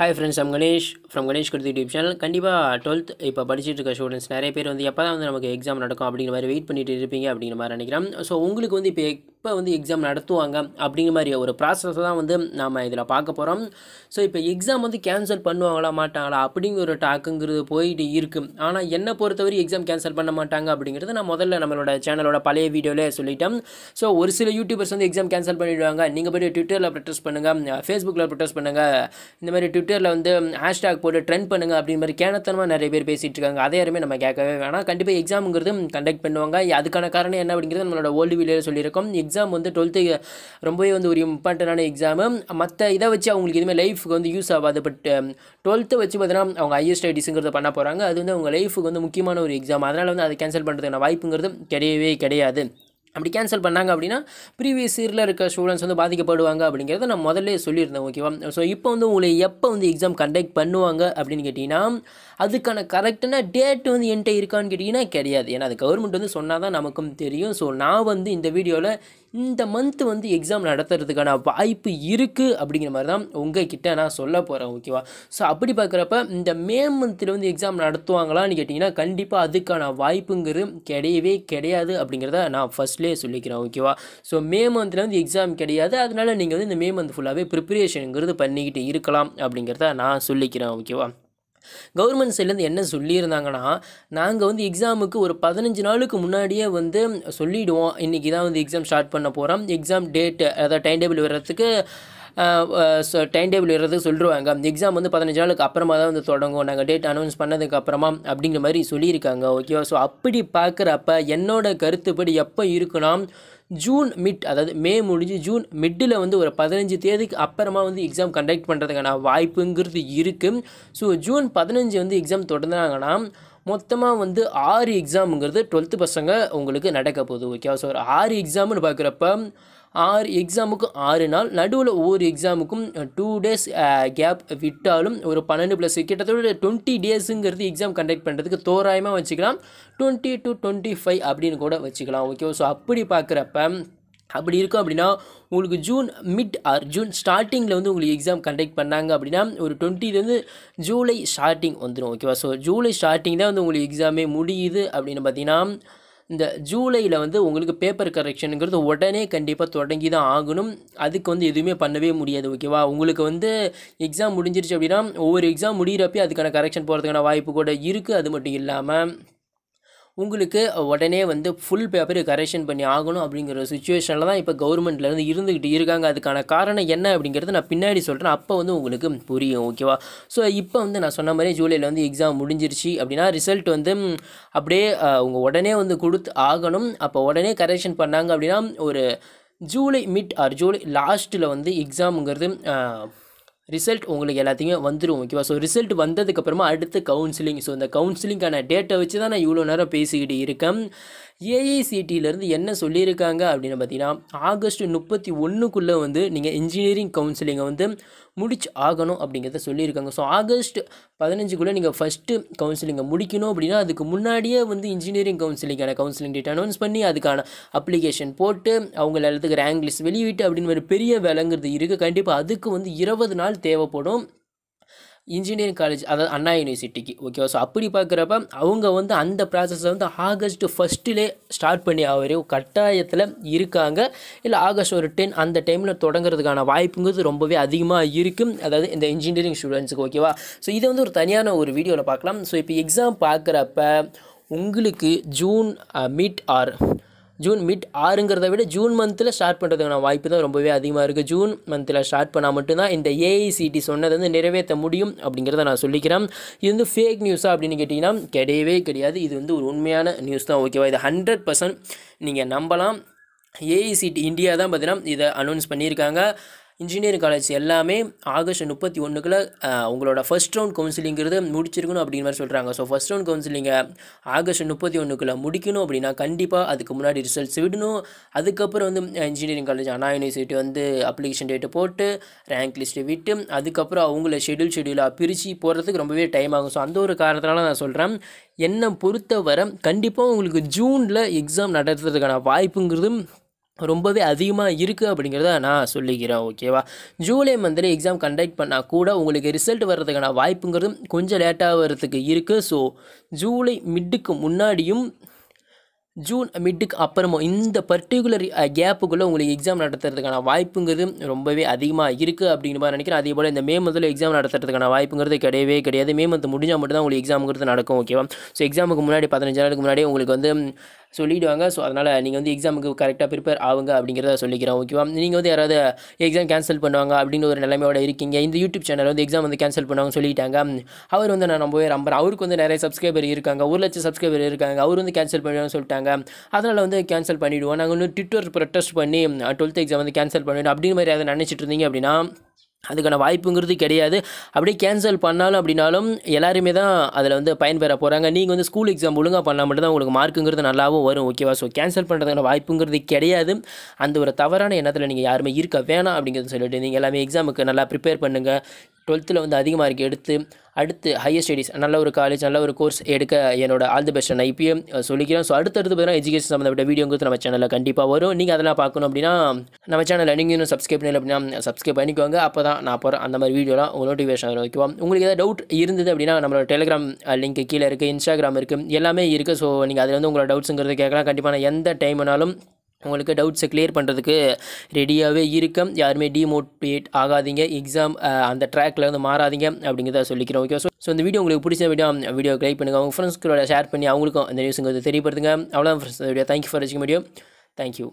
hi friends I'm Ganesh from Ganesh Kuruthi YouTube channel கண்டிப்பாக twelfth இப்போ படிச்சுட்டு இருக்க ஸ்டூடெண்ட்ஸ் நிறைய பேர் வந்து எப்போ தான் வந்து நமக்கு எக்ஸாம் நடக்கும் அப்படிங்கிற மாதிரி வெயிட் பண்ணிட்டு இருப்பீங்க அப்படிங்கிற மாதிரி நினைக்கிறேன் ஸோ உங்களுக்கு வந்து இப்போ எப்போ வந்து எக்ஸாம் நடத்துவாங்க அப்படிங்கிற மாதிரி ஒரு ப்ராசஸ் தான் வந்து நம்ம இதில் பார்க்க போகிறோம் ஸோ இப்போ எக்ஸாம் வந்து கேன்சல் பண்ணுவாங்களா மாட்டாங்களா அப்படிங்கிற ஒரு டாக்குங்கிறது போயிட்டு இருக்குது ஆனால் என்னை பொறுத்தவரை எக்ஸாம் கேன்சல் பண்ண மாட்டாங்க அப்படிங்கிறது நான் முதல்ல நம்மளோட சேனலோட பழைய வீடியோவிலே சொல்லிட்டேன் ஸோ ஒரு சில யூடியூபர்ஸ் வந்து எக்ஸாம் கேன்சல் பண்ணிவிடுவாங்க நீங்கள் போய் ட்விட்டரில் ப்ரொட்டஸ்ட் பண்ணுங்கள் ஃபேஸ்புக்கில் ப்ரொட்டஸ்ட் பண்ணுங்கள் இந்த மாதிரி ட்விட்டரில் வந்து ஹேஷ்டாக் போட்டு ட்ரெண்ட் பண்ணுங்கள் அப்படிங்கிற மாதிரி கேனத்தனமாக நிறைய பேர் பேசிகிட்டு இருக்காங்க அதே யாருமே நம்ம கேட்கவே வேணாம் கண்டிப்பாக எக்ஸாம்ங்கிறது கண்டக்ட் பண்ணுவாங்க அதுக்கான காரணம் என்ன அப்படிங்கிறது நம்மளோட ஓல்டு வீடியோவில் சொல்லியிருக்கோம் எக்ஸாம் வந்து டுவெல்த்து ரொம்பவே வந்து ஒரு இம்பார்ட்டண்டான எக்ஸாமு மற்ற இதை வச்சு அவங்களுக்கு எதுவுமே லைஃபுக்கு வந்து யூஸ் ஆகாது பட் டுவெல்த்து um, வச்சு பார்த்தீங்கன்னா அவங்க ஹையர் ஸ்டடீஸுங்கிறத பண்ண போகிறாங்க அது வந்து அவங்க லைஃபுக்கு வந்து முக்கியமான ஒரு எக்ஸாம் அதனால் வந்து அதை கேன்சல் பண்ணுறதுக்கான வாய்ப்புங்கிறது கிடையவே கிடையாது அப்படி கேன்சல் பண்ணாங்க அப்படின்னா ப்ரீவியஸ் இயரில் இருக்க ஸ்டூடெண்ட்ஸ் வந்து பாதிக்கப்படுவாங்க அப்படிங்கிறத நான் முதல்ல சொல்லியிருந்தேன் ஓகேவா ஸோ இப்போ வந்து உங்களை எப்போ வந்து எக்ஸாம் கண்டக்ட் பண்ணுவாங்க அப்படின்னு கேட்டிங்கன்னா அதுக்கான கரெக்டான டேட் வந்து என்கிட்ட இருக்கான்னு கேட்டிங்கன்னா கிடையாது ஏன்னா அது கவர்மெண்ட் வந்து சொன்னால் தான் நமக்கும் தெரியும் ஸோ நான் வந்து இந்த வீடியோவில் இந்த மந்த் வந்து எக்ஸாம் நடத்துறதுக்கான வாய்ப்பு இருக்குது அப்படிங்கிற மாதிரி தான் உங்ககிட்ட நான் சொல்ல போகிறேன் ஓகேவா ஸோ அப்படி பார்க்குறப்ப இந்த மே மந்தில் வந்து எக்ஸாம் நடத்துவாங்களான்னு கேட்டிங்கன்னா கண்டிப்பாக அதுக்கான வாய்ப்புங்கிறது கிடையவே கிடையாது அப்படிங்கிறத நான் ஃபஸ்ட்லேயே சொல்லிக்கிறேன் ஓகேவா ஸோ மே மந்தில் வந்து எக்ஸாம் கிடையாது அதனால் நீங்கள் வந்து இந்த மே மந்த் ஃபுல்லாகவே ப்ரிப்பரேஷனுங்கிறது பண்ணிக்கிட்டு இருக்கலாம் அப்படிங்கிறத நான் சொல்லிக்கிறேன் ஓகேவா கவர்மெண்ட் சைட்லேருந்து என்ன சொல்லியிருந்தாங்கன்னா நாங்கள் வந்து எக்ஸாமுக்கு ஒரு பதினஞ்சு நாளுக்கு முன்னாடியே வந்து சொல்லிவிடுவோம் இன்றைக்கி தான் வந்து எக்ஸாம் ஸ்டார்ட் பண்ண போகிறோம் எக்ஸாம் டேட்டு அதாவது டைம் டேபிள் வர்றதுக்கு டைம் டேபிள் வர்றது சொல்லிடுவாங்க எக்ஸாம் வந்து பதினஞ்சு நாளுக்கு அப்புறமா தான் வந்து தொடங்கும் நாங்கள் டேட் அனௌன்ஸ் பண்ணதுக்கு அப்புறமா அப்படிங்கிற மாதிரி சொல்லியிருக்காங்க ஓகேவா ஸோ அப்படி பார்க்குறப்ப என்னோட கருத்துப்படி எப்போ இருக்குன்னா ஜூன் மிட் அதாவது மே முடிஞ்சு ஜூன் மிட்டில் வந்து ஒரு பதினஞ்சு தேதிக்கு அப்புறமா வந்து எக்ஸாம் கண்டக்ட் பண்ணுறதுக்கான வாய்ப்புங்கிறது இருக்குது ஸோ ஜூன் பதினஞ்சு வந்து எக்ஸாம் தொடர்ந்தாங்கன்னா மொத்தமாக வந்து ஆறு எக்ஸாமுங்கிறது டுவெல்த்து பசங்க உங்களுக்கு நடக்க போகுது ஓகே ஸோ ஒரு ஆறு எக்ஸாம்னு பார்க்குறப்ப ஆறு எக்ஸாமுக்கு ஆறு நாள் நடுவில் ஒவ்வொரு எக்ஸாமுக்கும் டூ டேஸ் கேப் விட்டாலும் ஒரு பன்னெண்டு ப்ளஸ் கிட்டத்தட்ட டுவெண்ட்டி டேஸுங்கிறது எக்ஸாம் கண்டக்ட் பண்ணுறதுக்கு தோராயமாக வச்சுக்கலாம் டுவெண்ட்டி டு டுவெண்ட்டி ஃபைவ் அப்படின்னு கூட வச்சுக்கலாம் ஓகே ஸோ அப்படி பார்க்குறப்ப அப்படி இருக்கும் அப்படின்னா உங்களுக்கு ஜூன் மிட் ஆர் ஜூன் ஸ்டார்டிங்கில் வந்து உங்களுக்கு எக்ஸாம் கண்டக்ட் பண்ணாங்க அப்படின்னா ஒரு டுவெண்ட்டிலேருந்து ஜூலை ஸ்டார்டிங் வந்துடும் ஓகேவா ஸோ ஜூலை ஸ்டார்டிங் தான் வந்து உங்களுக்கு எக்ஸாமே முடியுது அப்படின்னு பார்த்தீங்கன்னா இந்த ஜூலையில் வந்து உங்களுக்கு பேப்பர் கரெக்ஷனுங்கிறது உடனே கண்டிப்பாக தொடங்கி தான் ஆகணும் அதுக்கு வந்து எதுவுமே பண்ணவே முடியாது ஓகேவா உங்களுக்கு வந்து எக்ஸாம் முடிஞ்சிருச்சு அப்படின்னா ஒவ்வொரு எக்ஸாம் முடிகிறப்பே அதுக்கான கரெக்ஷன் போகிறதுக்கான வாய்ப்பு கூட இருக்குது அது மட்டும் இல்லாமல் உங்களுக்கு உடனே வந்து ஃபுல் பேப்பர் கரெக்ஷன் பண்ணி ஆகணும் அப்படிங்கிற சுச்சுவேஷனில் தான் இப்போ கவர்மெண்ட்லேருந்து இருந்துக்கிட்டு இருக்காங்க அதுக்கான காரணம் என்ன அப்படிங்கிறது நான் பின்னாடி சொல்கிறேன் அப்போ வந்து உங்களுக்கு புரியும் ஓகேவா ஸோ இப்போ வந்து நான் சொன்ன மாதிரி ஜூலையில் வந்து எக்ஸாம் முடிஞ்சிருச்சு அப்படின்னா ரிசல்ட் வந்து அப்படியே உங்கள் உடனே வந்து கொடுத்து ஆகணும் அப்போ உடனே கரெக்ஷன் பண்ணாங்க அப்படின்னா ஒரு ஜூலை மிட் ஆர் ஜூலை லாஸ்ட்டில் வந்து எக்ஸாமுங்கிறது ரிசல்ட் உங்களுக்கு எல்லாத்தையும் வந்துடும் ஓகேவா ஸோ ரிசல்ட் வந்ததுக்கப்புறமா அடுத்து கவுன்சிலிங் ஸோ இந்த கவுன்சிலிங்கான டேட்டை வச்சு தான் நான் இவ்வளோ நேரம் பேசிக்கிட்டு இருக்கேன் ஏஐசிடியிலேருந்து என்ன சொல்லியிருக்காங்க அப்படின்னு பார்த்தீங்கன்னா ஆகஸ்ட் முப்பத்தி ஒன்றுக்குள்ளே வந்து நீங்கள் இன்ஜினியரிங் கவுன்சிலிங்கை வந்து முடிச்சு ஆகணும் அப்படிங்கிறத சொல்லியிருக்காங்க ஸோ ஆகஸ்ட் பதினஞ்சுக்குள்ளே நீங்கள் ஃபஸ்ட்டு கவுன்சிலிங்கை முடிக்கணும் அப்படின்னா அதுக்கு முன்னாடியே வந்து இன்ஜினியரிங் கவுன்சிலிங்கான கவுன்சிலிங் டேட் அனௌன்ஸ் பண்ணி அதுக்கான அப்ளிகேஷன் போட்டு அவங்க எல்லாத்துக்கு ரேங்க் லிஸ்ட் வெளியிட்டு அப்படின்னு ஒரு பெரிய வேலைங்கிறது இருக்குது கண்டிப்பாக அதுக்கு வந்து இருபது நாள் தேவைப்படும் இன்ஜினியரிங் காலேஜ் அதாவது அண்ணா யூனிவர்சிட்டிக்கு ஓகேவா ஸோ அப்படி பார்க்குறப்ப அவங்க வந்து அந்த ப்ராசஸை வந்து ஆகஸ்ட் ஃபஸ்ட்டிலே ஸ்டார்ட் பண்ணி அவர் கட்டாயத்தில் இருக்காங்க இல்லை ஆகஸ்ட் ஒரு டென் அந்த டைமில் தொடங்குறதுக்கான வாய்ப்புங்கிறது ரொம்பவே அதிகமாக இருக்கும் அதாவது இந்த இன்ஜினியரிங் ஸ்டூடெண்ட்ஸுக்கு ஓகேவா ஸோ இதை வந்து ஒரு தனியான ஒரு வீடியோவில் பார்க்கலாம் ஸோ இப்போ எக்ஸாம் பார்க்குறப்ப உங்களுக்கு June mid or June mid ஆறுங்கிறத விட ஜூன் மந்தில் ஸ்டார்ட் பண்ணுறதுக்கான வாய்ப்பு தான் ரொம்பவே அதிகமாக இருக்குது ஜூன் மந்தில் ஸ்டார்ட் பண்ணால் மட்டும்தான் இந்த ஏஐசிடி சொன்னது வந்து நிறைவேற்ற முடியும் அப்படிங்கிறத நான் சொல்லிக்கிறேன் இது வந்து ஃபேக் நியூஸாக அப்படின்னு கேட்டிங்கன்னா கிடையவே கிடையாது இது வந்து ஒரு உண்மையான நியூஸ் தான் ஓகேவா இது ஹண்ட்ரட் பர்சன்ட் நீங்கள் நம்பலாம் ஏஐசிடி இந்தியா தான் பார்த்தீங்கன்னா இதை அனௌன்ஸ் பண்ணியிருக்காங்க இன்ஜினியரிங் காலேஜ் எல்லாமே ஆகஸ்ட் முப்பத்தி ஒன்றுக்குள்ள உங்களோட ஃபஸ்ட் ரவுண்ட் கவுன்சிலிங்கிறது முடிச்சிருக்கணும் அப்படிங்கிற மாதிரி சொல்கிறாங்க ஸோ ஃபஸ்ட் ரவுண்ட் கவுன்சிலிங்கை ஆகஸ்ட் முப்பத்தி ஒன்றுக்குள்ளே முடிக்கணும் அப்படின்னா கண்டிப்பாக அதுக்கு முன்னாடி ரிசல்ட்ஸ் விடணும் அதுக்கப்புறம் வந்து இன்ஜினியரிங் காலேஜ் அண்ணா யூனிவர்சிட்டி வந்து அப்ளிகேஷன் டேட்டு போட்டு ரேங்க் லிஸ்ட்டு விட்டு அதுக்கப்புறம் அவங்கள ஷெடியூல் ஷெடியூலாக பிரித்து போகிறதுக்கு ரொம்பவே டைம் ஆகும் ஸோ அந்த ஒரு காரணத்தினால நான் சொல்கிறேன் என்னை பொறுத்தவரை கண்டிப்பாக உங்களுக்கு ஜூனில் எக்ஸாம் நடத்துறதுக்கான வாய்ப்புங்கிறதும் ரொம்பவே அதிகமாக இருக்குது அப்படிங்கிறத நான் சொல்லிக்கிறேன் ஓகேவா ஜூலை மந்தில் எக்ஸாம் கண்டக்ட் பண்ணால் கூட உங்களுக்கு ரிசல்ட் வர்றதுக்கான வாய்ப்புங்கிறதும் கொஞ்சம் லேட்டாக வர்றதுக்கு இருக்குது ஸோ ஜூலை மிட்டுக்கு முன்னாடியும் ஜூன் மிட்டுக்கு அப்புறமா இந்த பர்டிகுலர் கேப்புக்குள்ளே உங்களுக்கு எக்ஸாம் நடத்துறதுக்கான வாய்ப்புங்கிறது ரொம்பவே அதிகமாக இருக்குது அப்படிங்கிற மாதிரி நினைக்கிறேன் அதே போல் இந்த மே மந்தில் எக்ஸாம் நடத்துறதுக்கான வாய்ப்புங்கிறது கிடையவே கிடையாது மே மந்த் முடிஞ்சால் மட்டும்தான் உங்களுக்கு எக்ஸாம்ங்கிறது நடக்கும் ஓகேவா ஸோ எக்ஸாமுக்கு முன்னாடி பதினஞ்சு நாளுக்கு முன்னாடி உங்களுக்கு வந்து சொல்லிவிடுவாங்க ஸோ அதனால் நீங்கள் வந்து எக்ஸாமுக்கு கரெக்டாக ப்ரிப்பேர் ஆகுங்க அப்படிங்கிறத சொல்லிக்கிறேன் ஓகேவா நீங்கள் வந்து யாராவது எக்ஸாம் கேன்சல் பண்ணுவாங்க அப்படின்னு ஒரு நிலைமையோட இருக்கீங்க இந்த யூடியூப் சேனல் வந்து எக்ஸாம் வந்து கேன்சல் பண்ணுவாங்க சொல்லிட்டாங்க அவர் வந்து நான் ரொம்பவே நம்புறேன் அவருக்கு வந்து நிறைய சப்ஸ்கிரைபர் இருக்காங்க ஒரு லட்சம் சப்ஸ்கிரைபர் இருக்காங்க அவர் வந்து கேன்சல் பண்ணுவாங்கன்னு சொல்லிட்டாங்க அதனால் வந்து கேன்சல் பண்ணிவிடுவோம் நாங்கள் வந்து ட்விட்டர் ப்ரொடெஸ்ட் பண்ணி டுவெல்த் எக்ஸாம் வந்து கேன்சல் பண்ணிவிடுவோம் அப்படின்னு மாதிரி அதை நினச்சிட்டு இருந்தீங்க அப்படின்னா அதுக்கான வாய்ப்புங்கிறது கிடையாது அப்படியே கேன்சல் பண்ணாலும் அப்படின்னாலும் எல்லாருமே தான் அதில் வந்து பயன்பெற போகிறாங்க நீங்கள் வந்து ஸ்கூல் எக்ஸாம் ஒழுங்காக பண்ணால் மட்டும்தான் உங்களுக்கு மார்க்குங்கிறது நல்லாவும் வரும் ஓகேவா ஸோ கேன்சல் பண்ணுறதுக்கான வாய்ப்புங்கிறது கிடையாது அந்த ஒரு தவறான எண்ணத்தில் நீங்கள் யாருமே இருக்க வேணாம் அப்படிங்கிறது சொல்லிட்டு நீங்கள் எல்லாமே எக்ஸாமுக்கு நல்லா ப்ரிப்பேர் பண்ணுங்கள் டுவெல்த்தில் வந்து அதிக மார்க் எடுத்து அடுத்து ஹையர் ஸ்டடீஸ் நல்ல ஒரு காலேஜ் நல்ல ஒரு கோர்ஸ் எடுக்க என்னோட ஆல் தி பெஸ்ட் நான் சொல்லிக்கிறோம் ஸோ அடுத்தடுத்து பார்த்தீங்கன்னா எஜுகேஷன் சம்மந்தப்பட்ட வீடியோங்கிறது நம்ம சேனலில் கண்டிப்பாக வரும் நீங்கள் அதெல்லாம் பார்க்கணும் அப்படின்னா நம்ம சேனலில் நீங்கள் இன்னும் சப்ஸ்கிரைப் பண்ணல அப்படின்னா சப்ஸ்கிரைப் பண்ணிக்கோங்க அப்போ தான் நான் போகிறேன் அந்த மாதிரி வீடியோலாம் உங்கள் நோட்டிஃபிகேஷன் வரும் ஓகேவா உங்களுக்கு ஏதாவது டவுட் இருந்தது அப்படின்னா நம்மளோட டெலிகிராம் லிங்க் கீழே இருக்குது இன்ஸ்டாகிராம் இருக்குது எல்லாமே இருக்குது ஸோ நீங்கள் அதில் வந்து உங்களோட டவுட்ஸுங்கிறது கேட்கலாம் கண்டிப்பாக நான் எந்த டைம்னாலும் உங்களுக்கு டவுட்ஸை கிளியர் பண்ணுறதுக்கு ரெடியாகவே இருக்கும் யாருமே டிமோட்டிவேட் ஆகாதீங்க எக்ஸாம் அந்த ட்ராக்கில் வந்து மாறாதீங்க அப்படிங்கிறத சொல்லிக்கிறோம் ஓகே ஸோ ஸோ இந்த வீடியோ உங்களுக்கு பிடிச்ச வீடியோ வீடியோ கிளை பண்ணுங்கள் அவங்க ஃப்ரெண்ட்ஸ்களோட ஷேர் பண்ணி அவங்களுக்கும் அந்த நியூஸுங்க தெரியப்படுத்துங்க அவ்வளோதான் ஃப்ரெண்ட்ஸ் வீடியோ தேங்க்யூ ஃபார் வாட்சிங் வீடியோ தேங்க்யூ